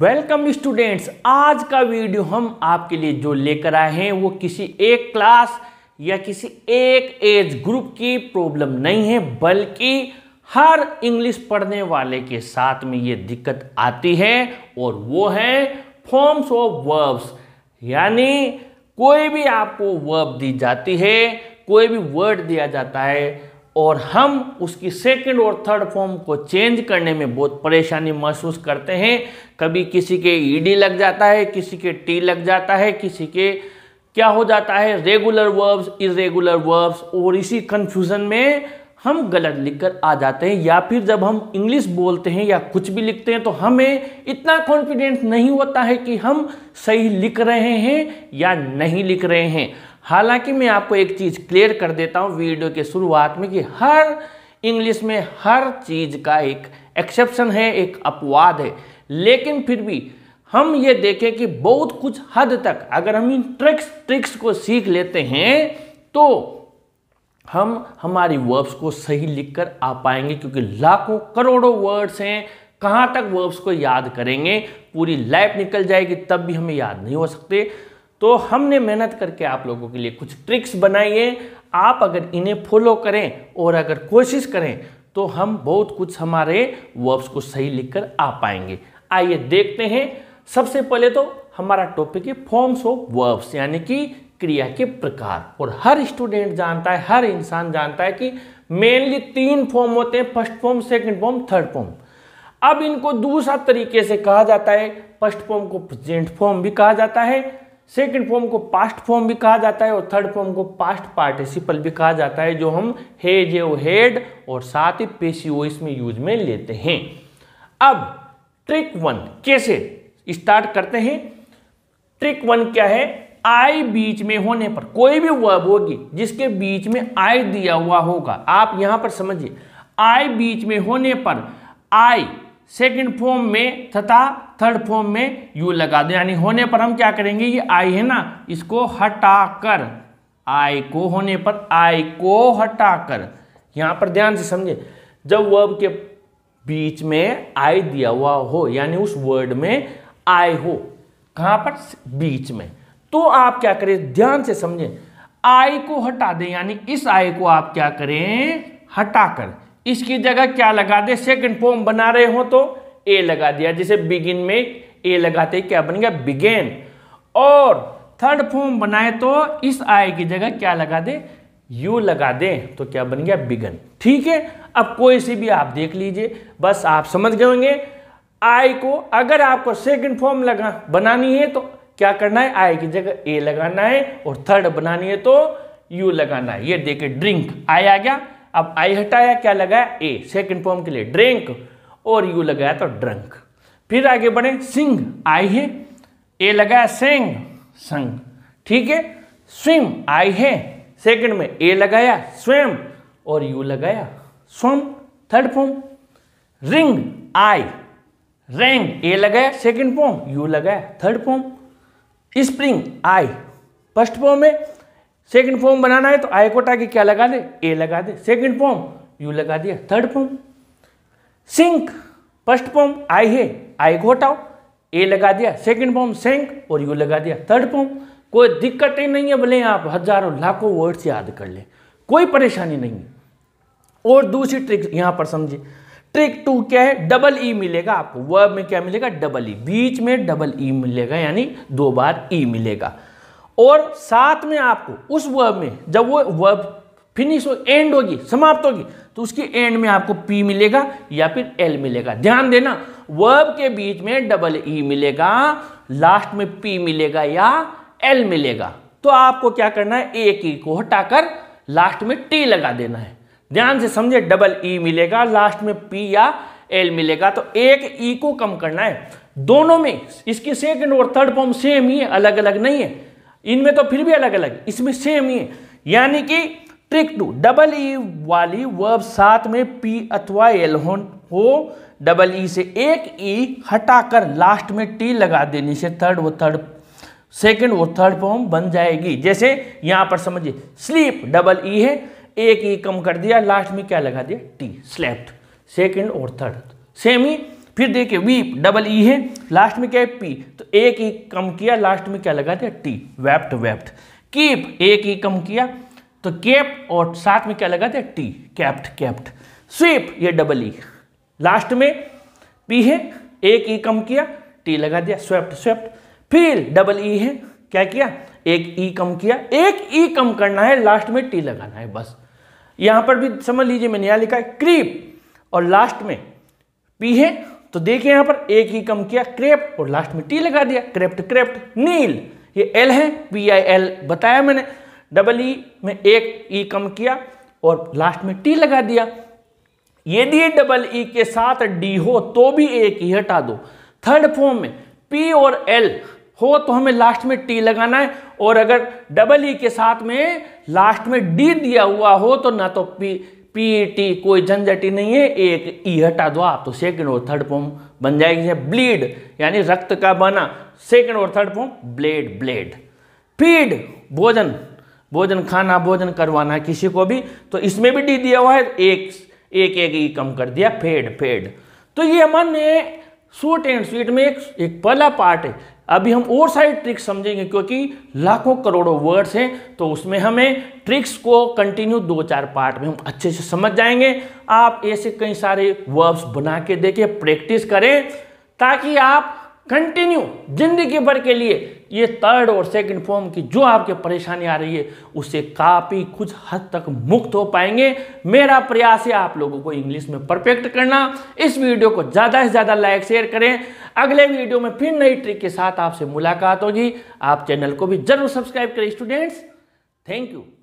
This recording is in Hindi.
वेलकम स्टूडेंट्स आज का वीडियो हम आपके लिए जो लेकर आए हैं वो किसी एक क्लास या किसी एक एज ग्रुप की प्रॉब्लम नहीं है बल्कि हर इंग्लिश पढ़ने वाले के साथ में ये दिक्कत आती है और वो है फॉर्म्स ऑफ वर्ब्स यानी कोई भी आपको वर्ब दी जाती है कोई भी वर्ड दिया जाता है और हम उसकी सेकंड और थर्ड फॉर्म को चेंज करने में बहुत परेशानी महसूस करते हैं कभी किसी के ईडी e लग जाता है किसी के टी लग जाता है किसी के क्या हो जाता है रेगुलर वर्ब्स इरेगुलर वर्ब्स और इसी कन्फ्यूज़न में हम गलत लिखकर आ जाते हैं या फिर जब हम इंग्लिश बोलते हैं या कुछ भी लिखते हैं तो हमें इतना कॉन्फिडेंस नहीं होता है कि हम सही लिख रहे हैं या नहीं लिख रहे हैं हालांकि मैं आपको एक चीज़ क्लियर कर देता हूँ वीडियो के शुरुआत में कि हर इंग्लिश में हर चीज़ का एक एक्सेप्शन है एक अपवाद है लेकिन फिर भी हम ये देखें कि बहुत कुछ हद तक अगर हम इन ट्रिक्स ट्रिक्स को सीख लेते हैं तो हम हमारी वर्ब्स को सही लिखकर आ पाएंगे क्योंकि लाखों करोड़ों वर्ड्स हैं कहाँ तक वर्ब्स को याद करेंगे पूरी लाइफ निकल जाएगी तब भी हमें याद नहीं हो सकते तो हमने मेहनत करके आप लोगों के लिए कुछ ट्रिक्स बनाई है आप अगर इन्हें फॉलो करें और अगर कोशिश करें तो हम बहुत कुछ हमारे वर्ब्स को सही लिखकर आ पाएंगे आइए देखते हैं सबसे पहले तो हमारा टॉपिक है फॉर्म्स ऑफ वर्ब्स यानी कि क्रिया के प्रकार और हर स्टूडेंट जानता है हर इंसान जानता है कि मेनली तीन फॉर्म होते हैं first form second form third form अब इनको दूसरा तरीके से कहा जाता है फर्स्ट फॉर्म को प्रेजेंट फॉर्म भी कहा जाता है सेकंड फॉर्म को पास्ट फॉर्म भी कहा जाता है और थर्ड फॉर्म को पास्ट पार्टिसिपल भी कहा जाता है जो हम हेज ओ हेड और साथ ही पेशी ओ इसमें यूज में लेते हैं अब ट्रिक वन कैसे स्टार्ट करते हैं ट्रिक वन क्या है आई बीच में होने पर कोई भी वर्ब होगी जिसके बीच में आई दिया हुआ होगा आप यहां पर समझिए आई बीच में होने पर आई सेकंड फॉर्म में तथा थर्ड फॉर्म में यू लगा दें यानी होने पर हम क्या करेंगे ये आई है ना इसको हटाकर आई को होने पर आई को हटाकर यहां पर ध्यान से समझे जब वर्ब के बीच में आई दिया हुआ हो यानी उस वर्ड में आई हो कहां पर बीच में तो आप क्या करें ध्यान से समझें आई को हटा दें यानी इस आई को आप क्या करें हटाकर इसकी जगह क्या लगा दें सेकंड फॉर्म बना रहे हो तो ए लगा दिया जैसे बिगिन में ए लगाते क्या बन गया बिगेन और थर्ड फॉर्म बनाए तो इस आई की जगह क्या लगा दे यू लगा दे तो क्या बन गया बिगन ठीक है अब कोई सी भी आप देख लीजिए बस आप समझ गए होंगे आई को अगर आपको सेकंड फॉर्म लगा बनानी है तो क्या करना है आई की जगह ए लगाना है और थर्ड बनानी है तो यू लगाना है ये देखे ड्रिंक आई आ गया अब आई हटाया क्या लगाया ए सेकंड फॉर्म के लिए ड्रिंक और यू लगाया तो ड्रंक फिर आगे बढ़े सिंह आई है ए लगाया सेंग संग ठीक है स्विम आई है सेकंड में ए लगाया स्वयं और यू लगाया swum third form ring I rang A लगाया सेकंड फॉर्म यू लगाया third form spring I first form में सेकंड फॉर्म बनाना है तो आई कोटा के क्या लगा दे ए लगा दे सेकंड फॉर्म यू लगा दिया third form sink first form I है आई घोटाओ ए लगा दिया सेकंड फॉर्म सिंक और यू लगा दिया थर्ड फॉर्म कोई दिक्कत ही नहीं है भले आप हजारों लाखों वर्ड्स याद कर ले कोई परेशानी नहीं है और दूसरी ट्रिक यहां पर समझिए ट्रिक टू क्या है डबल ई मिलेगा आपको वर्ब में क्या मिलेगा डबल ई बीच में डबल ई मिलेगा यानी दो बार ई मिलेगा और साथ में आपको उस वर्ब में जब वो वर्ब फिनिश हो एंड होगी समाप्त होगी तो उसके एंड में आपको पी मिलेगा या फिर एल मिलेगा ध्यान देना वर्ब के बीच में डबल ई e मिलेगा लास्ट में पी मिलेगा या एल मिलेगा तो आपको क्या करना है एक ई e को हटाकर लास्ट में टी लगा देना है ध्यान से समझे डबल ई e मिलेगा लास्ट में पी या एल मिलेगा तो एक ई को कम करना है दोनों में इसकी सेकंड और थर्ड फॉर्म सेम ही है अलग अलग नहीं है इनमें तो फिर भी अलग अलग इसमें सेम ही है यानी कि ट्रिक टू डबल ई वाली वर्ब साथ में पी अथवा एल हो हो डबल ई से एक ई हटाकर लास्ट में टी लगा देने से थर्ड वो थर्ड सेकंड और थर्ड फॉर्म बन जाएगी जैसे यहां पर समझिए स्लीप डबल ई है एक ई e कम कर दिया लास्ट में क्या लगा दिया टी स्लेप्ट सेकंड और थर्ड सेम ही फिर देखिए वीप डबल ई है लास्ट में क्या है पी तो एक ई e कम किया लास्ट में क्या लगा दिया टी वेप्ट वेप्ट कीप एक ई e कम किया तो केप और साथ में क्या लगा था टी कैप्ट कैप्ट स्वीप ये डबल ई लास्ट में पी है एक ई कम किया टी लगा दिया स्वेप्ट स्वेप्ट फिर डबल ई e है क्या किया एक ई e कम किया एक ई e कम करना है लास्ट में टी लगाना है बस यहां पर भी समझ लीजिए मैंने यहां लिखा है क्रीप और लास्ट में पी है तो देखिए यहां पर एक ही कम किया क्रेप और लास्ट में टी लगा दिया क्रेप्ट क्रेप्ट नील ये एल है पी आई एल बताया मैंने डबल ई में एक ई कम किया और लास्ट में टी लगा दिया यदि डबल ई के साथ डी हो तो भी एक ही हटा दो थर्ड फॉर्म में पी और एल हो तो हमें लास्ट में टी लगाना है और अगर डबल ई के साथ में लास्ट में डी दिया हुआ हो तो ना तो पी पी टी कोई झंझटी नहीं है एक ई हटा दो आप तो सेकंड और थर्ड फॉर्म बन जाएगी ब्लीड यानी रक्त का बना सेकंड और third form bled bled feed भोजन भोजन खाना भोजन करवाना है किसी को भी तो इसमें भी डी दिया हुआ है एक एक एक ही कम कर दिया फेड फेड तो ये ने सूट एंड स्वीट में एक, एक पहला पार्ट है अभी हम और सारी ट्रिक्स समझेंगे क्योंकि लाखों करोड़ों वर्ड्स हैं तो उसमें हमें ट्रिक्स को कंटिन्यू दो चार पार्ट में हम अच्छे से समझ जाएंगे आप ऐसे कई सारे वर्ब्स बना के देखें प्रैक्टिस करें ताकि आप कंटिन्यू जिंदगी भर के लिए ये थर्ड और सेकंड फॉर्म की जो आपके परेशानी आ रही है उससे काफ़ी कुछ हद तक मुक्त हो पाएंगे मेरा प्रयास है आप लोगों को इंग्लिश में परफेक्ट करना इस वीडियो को ज़्यादा से ज़्यादा लाइक शेयर करें अगले वीडियो में फिर नई ट्रिक के साथ आपसे मुलाकात होगी आप चैनल को भी जरूर सब्सक्राइब करें स्टूडेंट्स थैंक यू